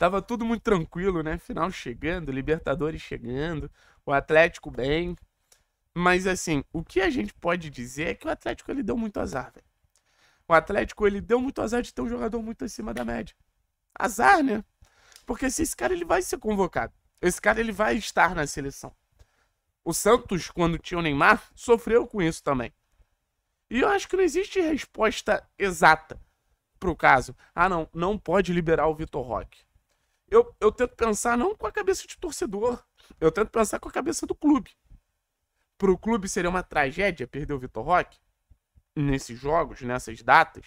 Tava tudo muito tranquilo, né? Final chegando, Libertadores chegando, o Atlético bem. Mas assim, o que a gente pode dizer é que o Atlético ele deu muito azar, velho. O Atlético ele deu muito azar de ter um jogador muito acima da média. Azar, né? Porque esse cara ele vai ser convocado. Esse cara ele vai estar na seleção. O Santos, quando tinha o Neymar, sofreu com isso também. E eu acho que não existe resposta exata pro caso. Ah, não, não pode liberar o Vitor Roque eu, eu tento pensar não com a cabeça de torcedor, eu tento pensar com a cabeça do clube. Para o clube seria uma tragédia perder o Vitor Roque nesses jogos, nessas datas,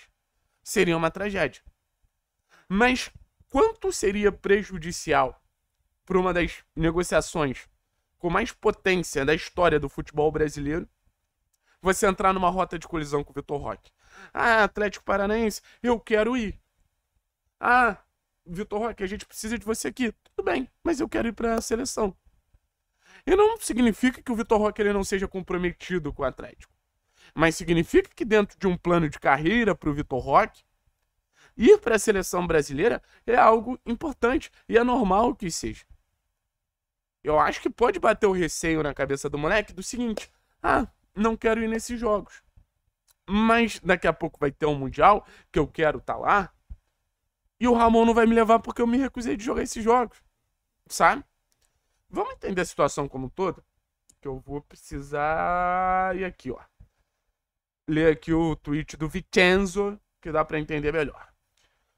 seria uma tragédia. Mas quanto seria prejudicial para uma das negociações com mais potência da história do futebol brasileiro você entrar numa rota de colisão com o Vitor Roque? Ah, Atlético Paranaense, eu quero ir. Ah, Vitor Roque, a gente precisa de você aqui. Tudo bem, mas eu quero ir para a seleção. E não significa que o Vitor Roque ele não seja comprometido com o Atlético. Mas significa que dentro de um plano de carreira para o Vitor Roque, ir para a seleção brasileira é algo importante e é normal que seja. Eu acho que pode bater o receio na cabeça do moleque do seguinte: ah, não quero ir nesses jogos. Mas daqui a pouco vai ter um Mundial que eu quero estar tá lá e o Ramon não vai me levar porque eu me recusei de jogar esses jogos. Sabe? Vamos entender a situação como toda? Que eu vou precisar. E aqui, ó. Ler aqui o tweet do Vicenzo, que dá para entender melhor.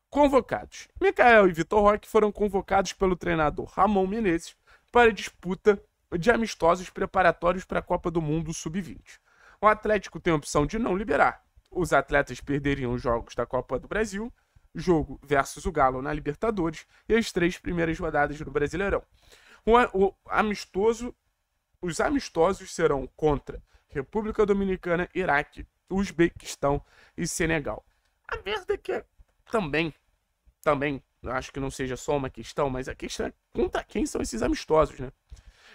Convocados: Mikael e Vitor Roque foram convocados pelo treinador Ramon Menezes para disputa de amistosos preparatórios para a Copa do Mundo Sub-20. O Atlético tem a opção de não liberar. Os atletas perderiam os jogos da Copa do Brasil jogo versus o Galo na Libertadores e as três primeiras rodadas no Brasileirão. O, amistoso, os amistosos serão contra República Dominicana, Iraque, Uzbequistão e Senegal. A verdade é que é também, também, acho que não seja só uma questão, mas a questão é contra quem são esses amistosos, né?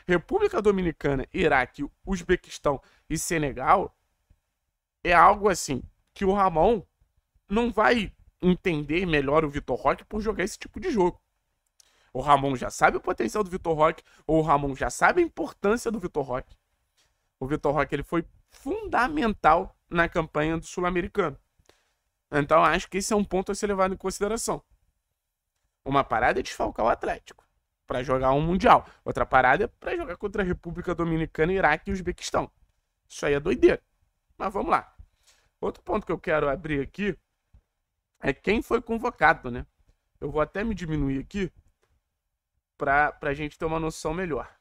República Dominicana, Iraque, Uzbequistão e Senegal é algo assim que o Ramon não vai entender melhor o Vitor Roque por jogar esse tipo de jogo. O Ramon já sabe o potencial do Vitor Roque, ou o Ramon já sabe a importância do Vitor Roque. O Vitor Roque ele foi fundamental na campanha do Sul-Americano. Então acho que esse é um ponto a ser levado em consideração. Uma parada é desfalcar o Atlético para jogar um Mundial. Outra parada é para jogar contra a República Dominicana, Iraque e Uzbequistão. Isso aí é doideira. Mas vamos lá. Outro ponto que eu quero abrir aqui é quem foi convocado, né? Eu vou até me diminuir aqui para a gente ter uma noção melhor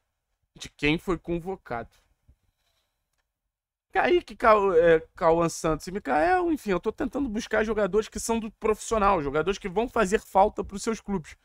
de quem foi convocado. Kaique, é, Cauã Santos e Mikael, enfim, eu estou tentando buscar jogadores que são do profissional, jogadores que vão fazer falta para os seus clubes.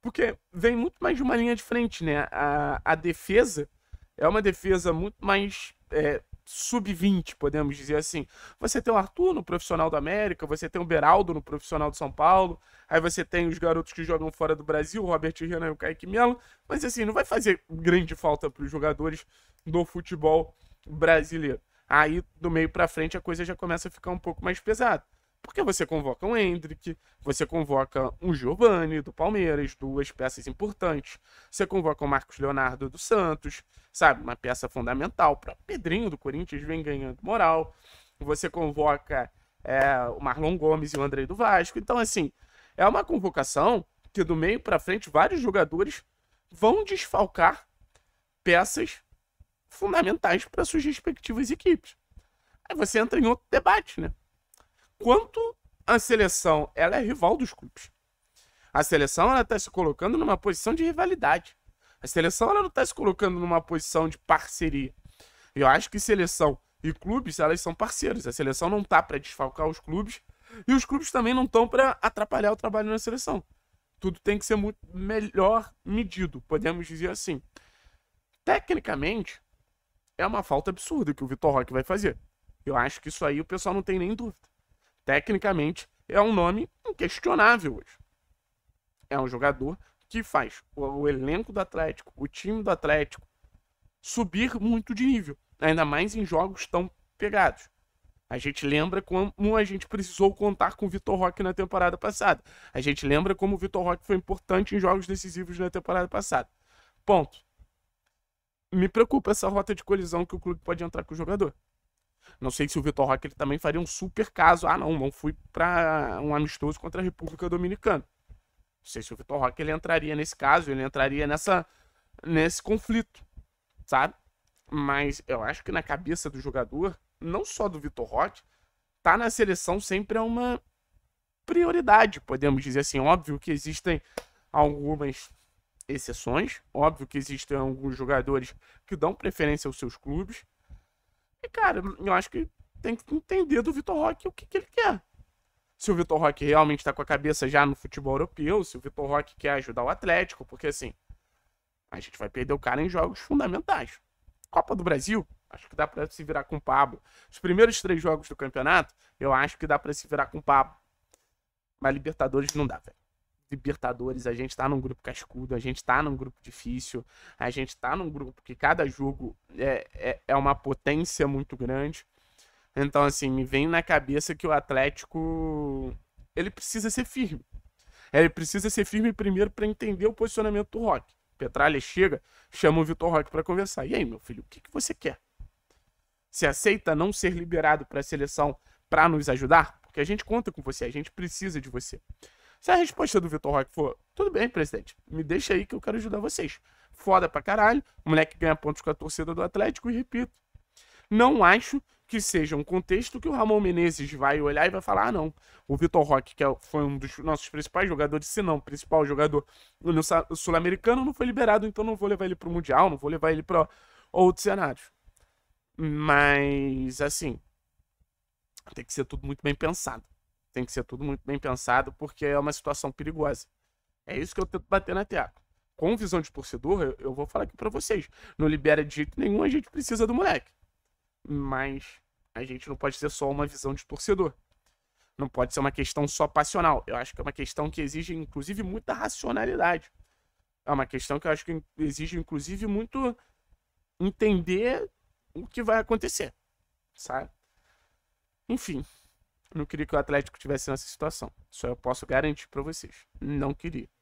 Porque vem muito mais de uma linha de frente, né? A, a defesa é uma defesa muito mais é, sub-20, podemos dizer assim. Você tem o Arthur no profissional da América, você tem o Beraldo no profissional de São Paulo, aí você tem os garotos que jogam fora do Brasil, o Robert Renan e o Kaique Mello, mas assim, não vai fazer grande falta para os jogadores do futebol brasileiro. Aí do meio para frente a coisa já começa a ficar um pouco mais pesada. Porque você convoca um Hendrick, você convoca um Giovanni do Palmeiras, duas peças importantes. Você convoca o Marcos Leonardo do Santos, sabe? Uma peça fundamental. para Pedrinho do Corinthians vem ganhando moral. Você convoca é, o Marlon Gomes e o André do Vasco. Então, assim, é uma convocação que do meio para frente vários jogadores vão desfalcar peças fundamentais para suas respectivas equipes. Aí você entra em outro debate, né? quanto a seleção ela é rival dos clubes. A seleção ela está se colocando numa posição de rivalidade. A seleção ela não está se colocando numa posição de parceria. Eu acho que seleção e clubes elas são parceiros. A seleção não tá para desfalcar os clubes e os clubes também não estão para atrapalhar o trabalho na seleção. Tudo tem que ser muito melhor medido, podemos dizer assim. Tecnicamente, é uma falta absurda que o Vitor Roque vai fazer. Eu acho que isso aí o pessoal não tem nem dúvida tecnicamente, é um nome inquestionável hoje. É um jogador que faz o, o elenco do Atlético, o time do Atlético, subir muito de nível, ainda mais em jogos tão pegados. A gente lembra como a gente precisou contar com o Vitor Roque na temporada passada. A gente lembra como o Vitor Roque foi importante em jogos decisivos na temporada passada. Ponto. Me preocupa essa rota de colisão que o clube pode entrar com o jogador. Não sei se o Vitor Roque ele também faria um super caso. Ah, não, não fui para um amistoso contra a República Dominicana. Não sei se o Vitor Roque ele entraria nesse caso, ele entraria nessa nesse conflito, sabe? Mas eu acho que na cabeça do jogador, não só do Vitor Roque, tá na seleção sempre é uma prioridade, podemos dizer assim. Óbvio que existem algumas exceções, óbvio que existem alguns jogadores que dão preferência aos seus clubes, e, cara, eu acho que tem que entender do Vitor Roque o que, que ele quer. Se o Vitor Roque realmente está com a cabeça já no futebol europeu, se o Vitor Roque quer ajudar o Atlético, porque assim, a gente vai perder o cara em jogos fundamentais. Copa do Brasil, acho que dá para se virar com o Pablo. Os primeiros três jogos do campeonato, eu acho que dá para se virar com o Pablo. Mas Libertadores não dá, velho. Libertadores, a gente tá num grupo cascudo, a gente tá num grupo difícil, a gente tá num grupo que cada jogo é, é, é uma potência muito grande. Então, assim, me vem na cabeça que o Atlético ele precisa ser firme. Ele precisa ser firme primeiro para entender o posicionamento do Rock. Petralha chega, chama o Vitor Rock para conversar. E aí, meu filho, o que, que você quer? Você aceita não ser liberado para a seleção para nos ajudar? Porque a gente conta com você, a gente precisa de você. Se a resposta do Vitor Roque for, tudo bem, presidente, me deixa aí que eu quero ajudar vocês. Foda pra caralho, o moleque ganha pontos com a torcida do Atlético e repito. Não acho que seja um contexto que o Ramon Menezes vai olhar e vai falar: ah, não, o Vitor Roque, que é foi um dos nossos principais jogadores, se não, principal jogador sul-americano, não foi liberado, então não vou levar ele pro Mundial, não vou levar ele pra outros cenários. Mas, assim, tem que ser tudo muito bem pensado. Tem que ser tudo muito bem pensado, porque é uma situação perigosa. É isso que eu tento bater na tecla. Com visão de torcedor, eu, vou falar aqui para vocês. Não libera de jeito nenhum, a gente precisa do moleque. Mas a gente não pode ser só uma visão de torcedor. Não pode ser uma questão só passional. Eu acho que é uma questão que exige, inclusive, muita racionalidade. É uma questão que eu acho que exige, inclusive, muito entender o que vai acontecer, sabe? Enfim, não queria que o Atlético tivesse nessa situação. Só eu posso garantir para vocês. Não queria.